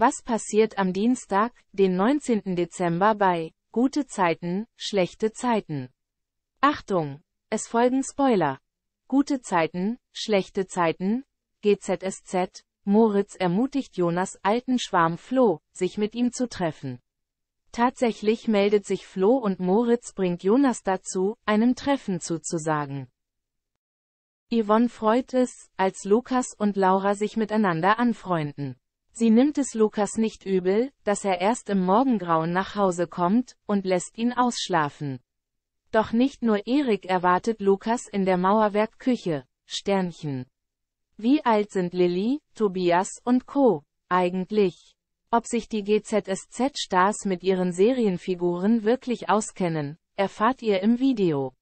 Was passiert am Dienstag, den 19. Dezember bei Gute Zeiten, schlechte Zeiten? Achtung! Es folgen Spoiler. Gute Zeiten, schlechte Zeiten, GZSZ, Moritz ermutigt Jonas alten Schwarm Flo, sich mit ihm zu treffen. Tatsächlich meldet sich Flo und Moritz bringt Jonas dazu, einem Treffen zuzusagen. Yvonne freut es, als Lukas und Laura sich miteinander anfreunden. Sie nimmt es Lukas nicht übel, dass er erst im Morgengrauen nach Hause kommt, und lässt ihn ausschlafen. Doch nicht nur Erik erwartet Lukas in der Mauerwerkküche. Sternchen. Wie alt sind Lilly, Tobias und Co. eigentlich? Ob sich die GZSZ-Stars mit ihren Serienfiguren wirklich auskennen, erfahrt ihr im Video.